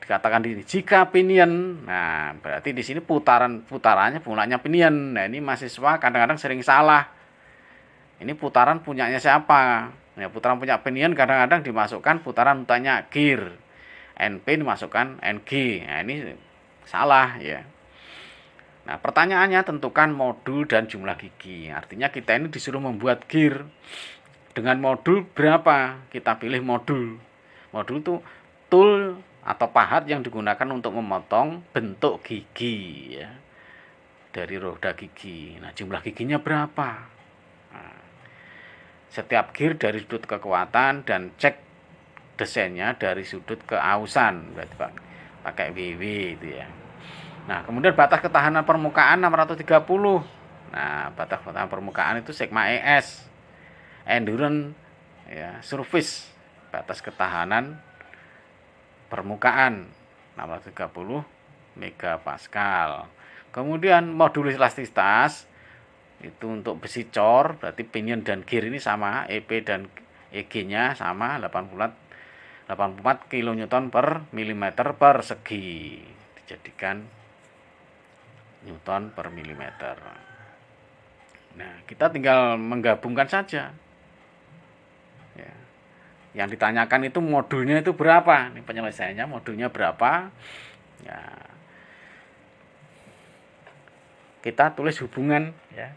dikatakan di sini jika pinion nah berarti di sini putaran putarannya punyanya pinion nah ini mahasiswa kadang-kadang sering salah ini putaran punyanya siapa Ya, putaran punya pinion kadang-kadang dimasukkan putaran tanya gear. NP dimasukkan NG. Nah, ini salah ya. Nah, pertanyaannya tentukan modul dan jumlah gigi. Artinya kita ini disuruh membuat gear dengan modul berapa? Kita pilih modul. Modul itu tool atau pahat yang digunakan untuk memotong bentuk gigi ya. Dari roda gigi. Nah, jumlah giginya berapa? Nah, setiap gear dari sudut kekuatan dan cek desainnya dari sudut keausan berarti pak pakai WW itu ya nah kemudian batas ketahanan permukaan 630 nah batas ketahanan permukaan itu sigma ES endurance ya surface batas ketahanan permukaan 630 megapascal kemudian modulus elastisitas itu untuk besi cor berarti pinion dan gear ini sama EP dan EG nya sama 84 84 kilonewton per milimeter per segi dijadikan newton per milimeter nah kita tinggal menggabungkan saja ya. yang ditanyakan itu modulnya itu berapa ini penyelesaiannya modulnya berapa ya kita tulis hubungan ya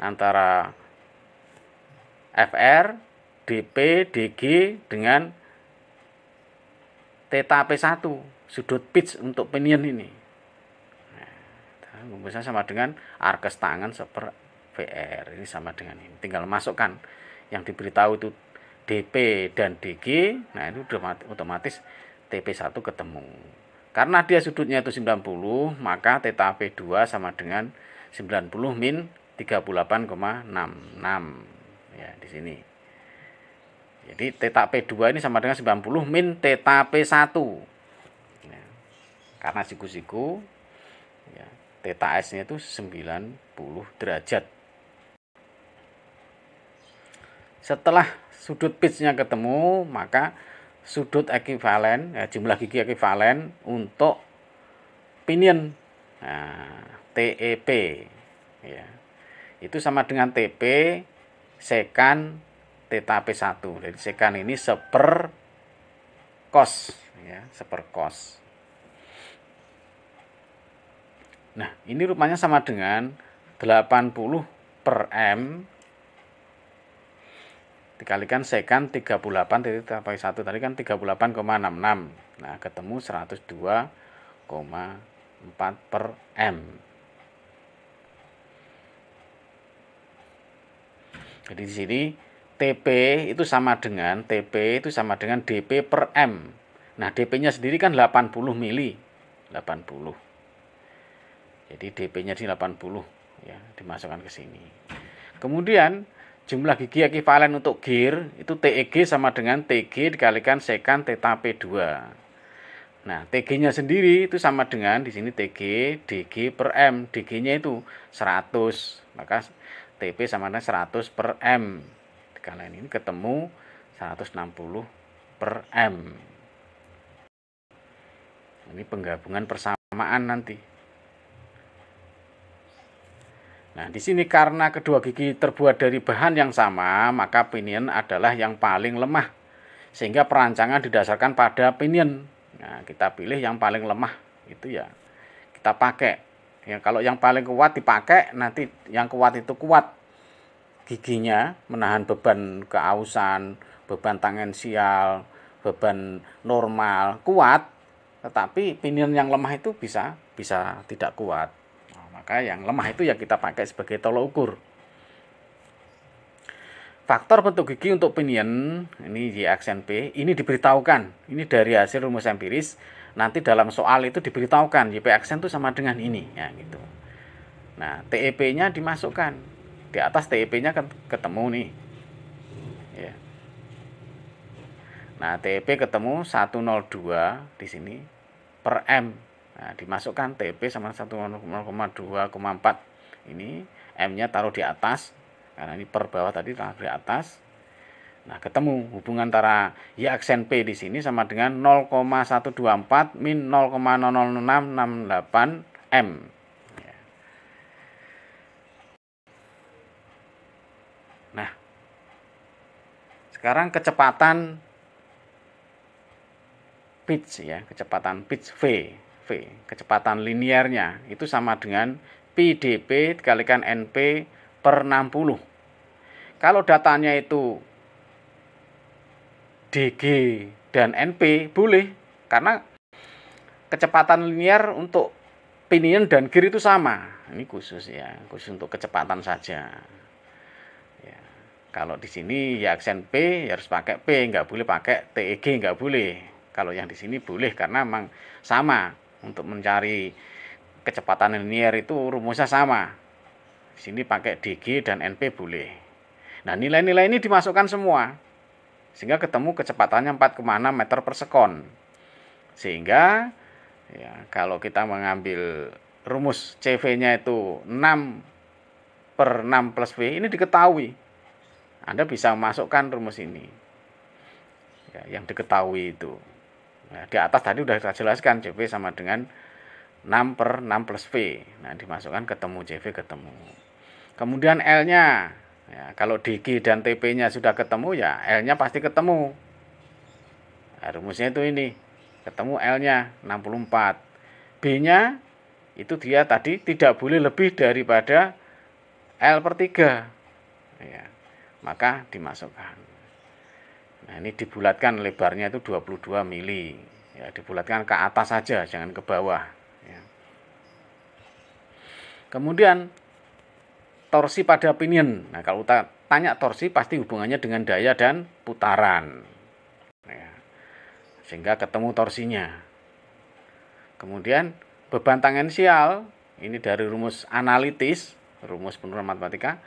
antara FR, DP, DG dengan theta P1 sudut pitch untuk pinion ini. rumusnya nah, sama dengan arkes tangan seper VR ini sama dengan ini. Tinggal masukkan yang diberitahu itu DP dan DG. Nah, itu otomatis TP1 ketemu. Karena dia sudutnya itu 90, maka theta P2 sama dengan 90 min 38,66 ya di sini. Jadi theta P2 ini sama dengan 90 min theta P1. Ya. Karena siku-siku ya, theta S-nya itu 90 derajat. Setelah sudut pitch-nya ketemu, maka sudut ekivalen, ya, jumlah gigi ekivalen untuk pinion nah, TEP ya itu sama dengan TP sekan theta P1. Jadi sekan ini seper cos ya, seper cos. Nah, ini rupanya sama dengan 80 per M dikalikan sekan 38 titik sampai satu tadi kan 38,66 nah ketemu 102,4 per M Jadi di sini TP itu sama dengan TP itu sama dengan DP per M. Nah, DP-nya sendiri kan 80 mili. 80. Jadi DP-nya di 80 ya, dimasukkan ke sini. Kemudian jumlah gigi ekivalen untuk gear itu TEG sama dengan TG dikalikan sekan theta P2. Nah, TG-nya sendiri itu sama dengan di sini TG DG per M. DG-nya itu 100. Maka TP sama dengan 100 per M Kalian ini ketemu 160 per M ini penggabungan persamaan nanti Nah, di sini karena kedua gigi terbuat dari bahan yang sama, maka pinion adalah yang paling lemah. Sehingga perancangan didasarkan pada pinion. Nah, kita pilih yang paling lemah itu ya kita pakai. Ya, kalau yang paling kuat dipakai, nanti yang kuat itu kuat giginya menahan beban keausan, beban tangensial, beban normal, kuat. Tetapi pinion yang lemah itu bisa bisa tidak kuat. Nah, maka yang lemah itu ya kita pakai sebagai tolok ukur. Faktor bentuk gigi untuk pinion ini di aksen ini diberitahukan. Ini dari hasil rumus empiris nanti dalam soal itu diberitahukan aksen itu sama dengan ini ya gitu. Nah, TEP-nya dimasukkan. Di atas TEP-nya ketemu nih. Ya. Nah, TEP ketemu 102 di sini per M. Nah, dimasukkan TEP sama 1,2,4 ini M-nya taruh di atas karena ini per bawah tadi taruh di atas Nah, ketemu hubungan antara Y aksen P di sini sama dengan 0,124 min delapan M. Ya. Nah, sekarang kecepatan pitch ya, kecepatan pitch V, V, kecepatan liniernya itu sama dengan PDP dikalikan NP per 60. Kalau datanya itu DG dan NP boleh karena kecepatan linear untuk pinion dan gear itu sama. Ini khusus ya, khusus untuk kecepatan saja. Ya. Kalau di sini ya aksen P ya harus pakai P, nggak boleh pakai TEG, nggak boleh. Kalau yang di sini boleh karena memang sama untuk mencari kecepatan linear itu rumusnya sama. Di sini pakai DG dan NP boleh. Nah nilai-nilai ini dimasukkan semua sehingga ketemu kecepatannya 4,6 meter per sekon sehingga ya, kalau kita mengambil rumus CV-nya itu 6 per 6 plus V ini diketahui Anda bisa masukkan rumus ini ya, yang diketahui itu nah, di atas tadi sudah saya jelaskan CV sama dengan 6 per 6 plus V nah dimasukkan ketemu CV ketemu kemudian L nya Ya, kalau DG dan TP-nya sudah ketemu ya L-nya pasti ketemu. Nah, rumusnya itu ini. Ketemu L-nya 64. B-nya itu dia tadi tidak boleh lebih daripada L per 3. Ya, maka dimasukkan. Nah, ini dibulatkan lebarnya itu 22 mili. Ya, dibulatkan ke atas saja, jangan ke bawah. Ya. Kemudian torsi pada pinion. Nah, kalau kita tanya torsi pasti hubungannya dengan daya dan putaran. Ya. Sehingga ketemu torsinya. Kemudian beban tangensial ini dari rumus analitis, rumus penurunan matematika.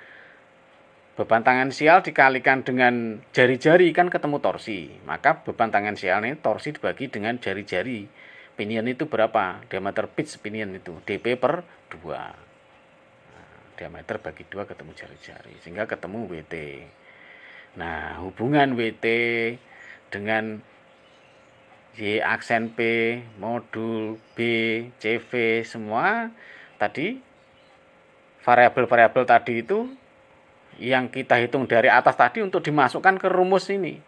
Beban tangensial dikalikan dengan jari-jari kan ketemu torsi. Maka beban tangensial ini torsi dibagi dengan jari-jari. Pinion itu berapa? Diameter pitch pinion itu. DP per 2 diameter bagi dua ketemu jari-jari sehingga ketemu WT nah hubungan WT dengan Y aksen P modul B CV semua tadi variabel-variabel tadi itu yang kita hitung dari atas tadi untuk dimasukkan ke rumus ini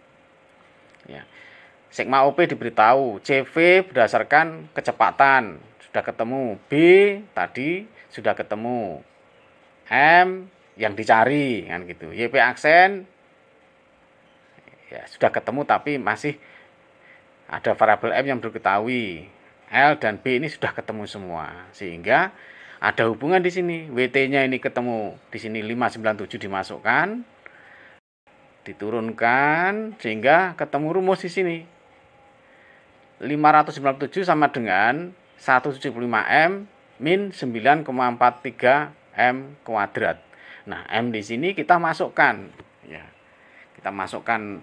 ya sigma OP diberitahu CV berdasarkan kecepatan sudah ketemu B tadi sudah ketemu M yang dicari kan gitu. YP aksen ya sudah ketemu tapi masih ada variabel M yang belum diketahui. L dan B ini sudah ketemu semua sehingga ada hubungan di sini. WT-nya ini ketemu di sini 597 dimasukkan diturunkan sehingga ketemu rumus di sini. 597 sama dengan 175M min 9,43 m kuadrat. Nah, m di sini kita masukkan ya. Kita masukkan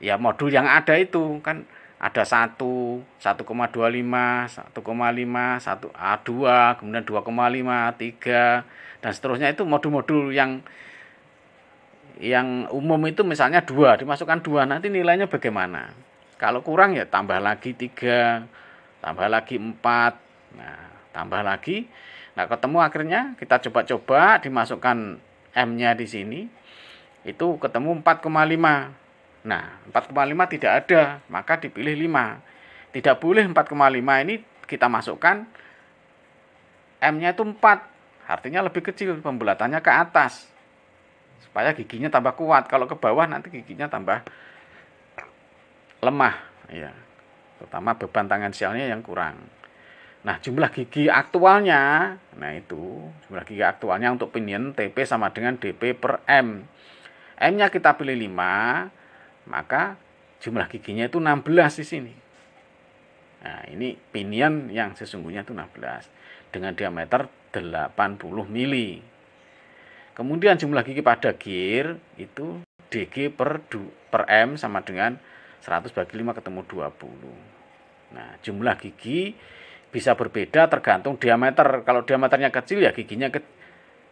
ya modul yang ada itu kan ada satu, satu dua lima, 1, 1,25, lima, satu a dua, kemudian dua lima tiga dan seterusnya itu modul-modul yang yang umum itu misalnya dua dimasukkan dua nanti nilainya bagaimana? Kalau kurang ya tambah lagi tiga, tambah lagi empat, Nah, tambah lagi Nah, ketemu akhirnya kita coba-coba dimasukkan M-nya di sini. Itu ketemu 4,5. Nah, 4,5 tidak ada, maka dipilih 5. Tidak boleh 4,5 ini kita masukkan M-nya itu 4. Artinya lebih kecil, pembulatannya ke atas. Supaya giginya tambah kuat. Kalau ke bawah nanti giginya tambah lemah, ya. Terutama beban tangensialnya yang kurang. Nah, jumlah gigi aktualnya, nah itu jumlah gigi aktualnya untuk pinion TP sama dengan DP per M. M-nya kita pilih 5, maka jumlah giginya itu 16 di sini. Nah, ini pinion yang sesungguhnya itu 16 dengan diameter 80 mili. Kemudian jumlah gigi pada gear itu DG per, du, per M sama dengan 100 bagi 5 ketemu 20. Nah, jumlah gigi bisa berbeda tergantung diameter. Kalau diameternya kecil ya giginya ke,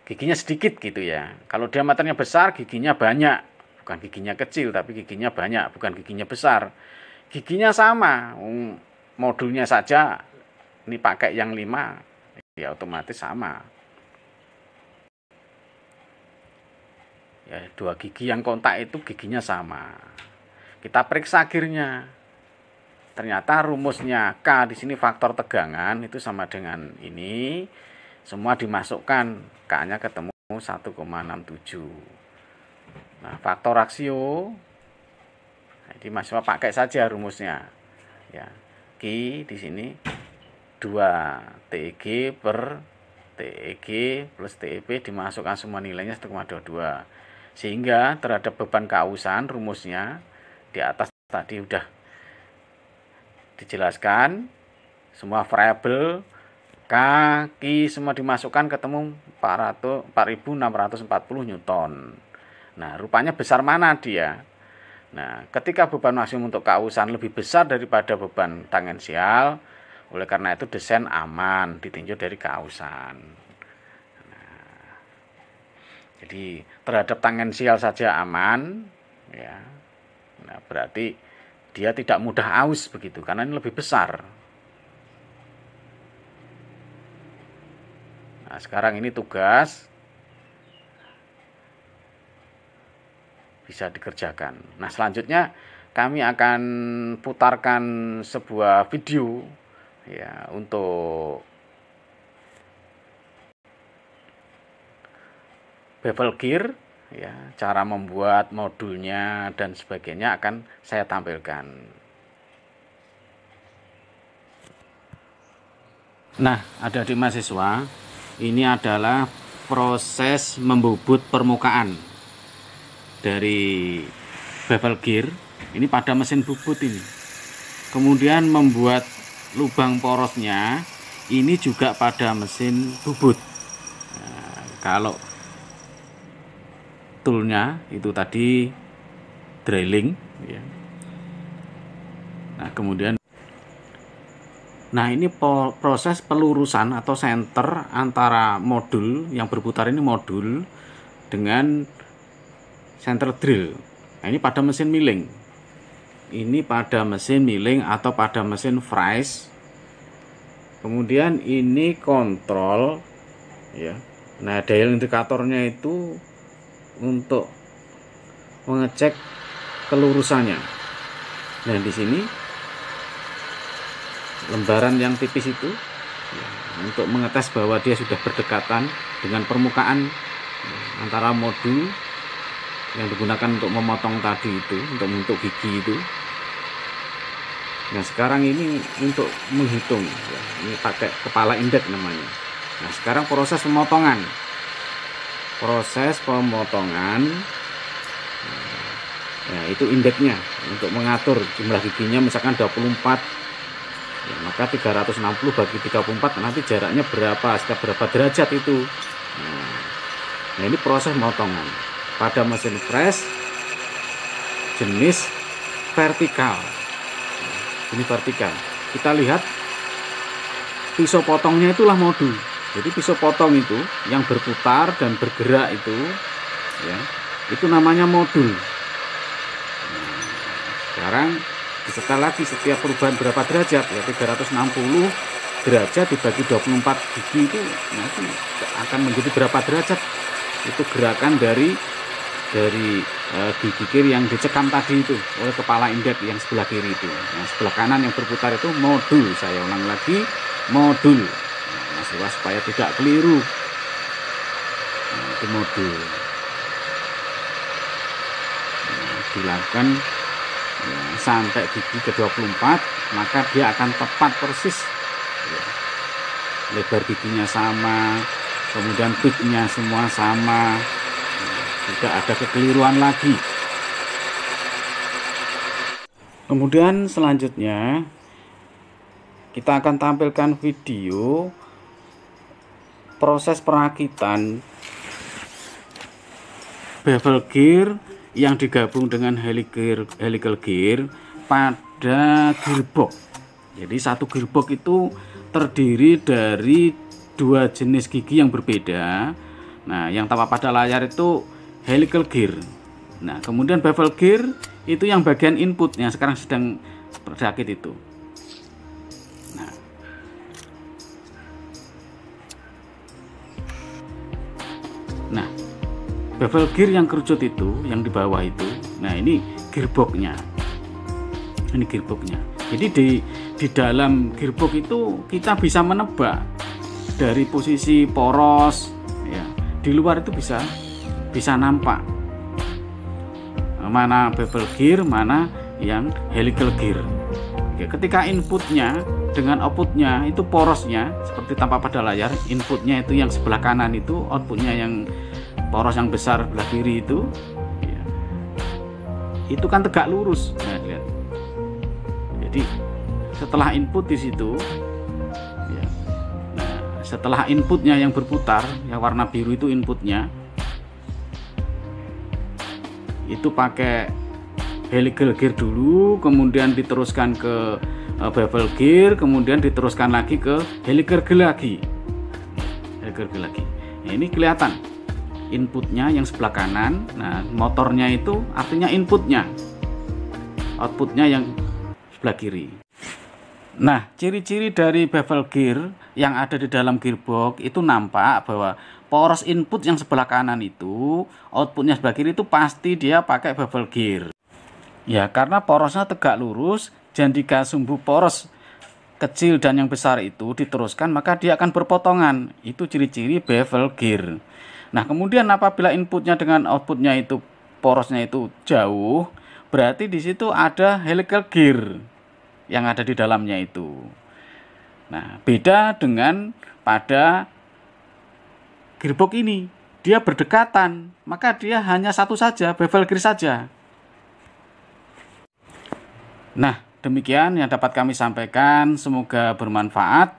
giginya sedikit gitu ya. Kalau diameternya besar giginya banyak. Bukan giginya kecil tapi giginya banyak, bukan giginya besar. Giginya sama, hmm, modulnya saja ini pakai yang 5 ya otomatis sama. Ya, dua gigi yang kontak itu giginya sama. Kita periksa akhirnya. Ternyata rumusnya K di sini faktor tegangan itu sama dengan ini. Semua dimasukkan K-nya ketemu 1,67. Nah, faktor rasio jadi nah, mahasiswa pakai saja rumusnya. Ya. k di sini 2 TEG per TEG plus TEP dimasukkan semua nilainya 1,22. Sehingga terhadap beban kausan rumusnya di atas tadi udah dijelaskan semua variabel kaki semua dimasukkan ketemu 4640 Newton. Nah, rupanya besar mana dia? Nah, ketika beban maksimum untuk kausan lebih besar daripada beban tangensial, oleh karena itu desain aman ditinjau dari kausan. Nah, jadi terhadap tangensial saja aman, ya. Nah, berarti dia tidak mudah aus begitu karena ini lebih besar. Nah, sekarang ini tugas bisa dikerjakan. Nah, selanjutnya kami akan putarkan sebuah video ya untuk bevel gear ya cara membuat modulnya dan sebagainya akan saya tampilkan nah ada di mahasiswa ini adalah proses membubut permukaan dari bevel gear ini pada mesin bubut ini kemudian membuat lubang porosnya ini juga pada mesin bubut nah, kalau toolnya itu tadi drilling ya. nah kemudian nah ini proses pelurusan atau center antara modul yang berputar ini modul dengan center drill nah ini pada mesin milling ini pada mesin milling atau pada mesin fries kemudian ini kontrol ya nah dial indikatornya itu untuk mengecek kelurusannya. Dan nah, di sini lembaran yang tipis itu ya, untuk mengetes bahwa dia sudah berdekatan dengan permukaan ya, antara modul yang digunakan untuk memotong tadi itu untuk membentuk gigi itu. Nah sekarang ini untuk menghitung, ya, ini pakai kepala indek namanya. Nah sekarang proses pemotongan proses pemotongan ya, itu indeksnya untuk mengatur jumlah giginya misalkan 24 ya, maka 360 bagi 34 nanti jaraknya berapa setiap berapa derajat itu nah, nah ini proses pemotongan pada mesin press jenis vertikal ini vertikal kita lihat pisau potongnya itulah modul jadi pisau potong itu yang berputar dan bergerak itu ya, itu namanya modul. Nah, sekarang disetel lagi setiap perubahan berapa derajat ya 360 derajat dibagi 24 gigi itu nanti akan menjadi berapa derajat itu gerakan dari dari e, gigi kiri yang dicekam tadi itu oleh kepala indek yang sebelah kiri itu yang sebelah kanan yang berputar itu modul saya ulang lagi modul supaya tidak keliru nah, itu modul nah, dilakukan ya, sampai gigi ke-24 maka dia akan tepat persis ya. lebar giginya sama kemudian pitnya semua sama tidak ada kekeliruan lagi kemudian selanjutnya kita akan tampilkan video proses perakitan bevel gear yang digabung dengan helical, helical gear pada gearbox jadi satu gearbox itu terdiri dari dua jenis gigi yang berbeda nah yang tampak pada layar itu helical gear nah kemudian bevel gear itu yang bagian input yang sekarang sedang berakit itu Bevel gear yang kerucut itu yang di bawah itu nah ini gearboxnya ini gearboxnya jadi di di dalam gearbox itu kita bisa menebak dari posisi poros ya di luar itu bisa bisa nampak mana bevel gear mana yang helical gear Oke, ya, ketika inputnya dengan outputnya itu porosnya seperti tampak pada layar inputnya itu yang sebelah kanan itu outputnya yang poros yang besar belah kiri itu ya, itu kan tegak lurus nah, lihat jadi setelah input di situ ya, nah, setelah inputnya yang berputar yang warna biru itu inputnya itu pakai helical gear dulu kemudian diteruskan ke uh, eh, bevel gear kemudian diteruskan lagi ke helical gear lagi helical gear lagi nah, ini kelihatan inputnya yang sebelah kanan nah motornya itu artinya inputnya outputnya yang sebelah kiri nah ciri-ciri dari bevel gear yang ada di dalam gearbox itu nampak bahwa poros input yang sebelah kanan itu outputnya sebelah kiri itu pasti dia pakai bevel gear ya karena porosnya tegak lurus dan jika sumbu poros kecil dan yang besar itu diteruskan maka dia akan berpotongan itu ciri-ciri bevel gear Nah, kemudian apabila inputnya dengan outputnya itu porosnya itu jauh, berarti di situ ada helical gear yang ada di dalamnya itu. Nah, beda dengan pada gearbox ini. Dia berdekatan, maka dia hanya satu saja, bevel gear saja. Nah, demikian yang dapat kami sampaikan. Semoga bermanfaat.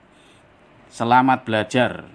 Selamat belajar.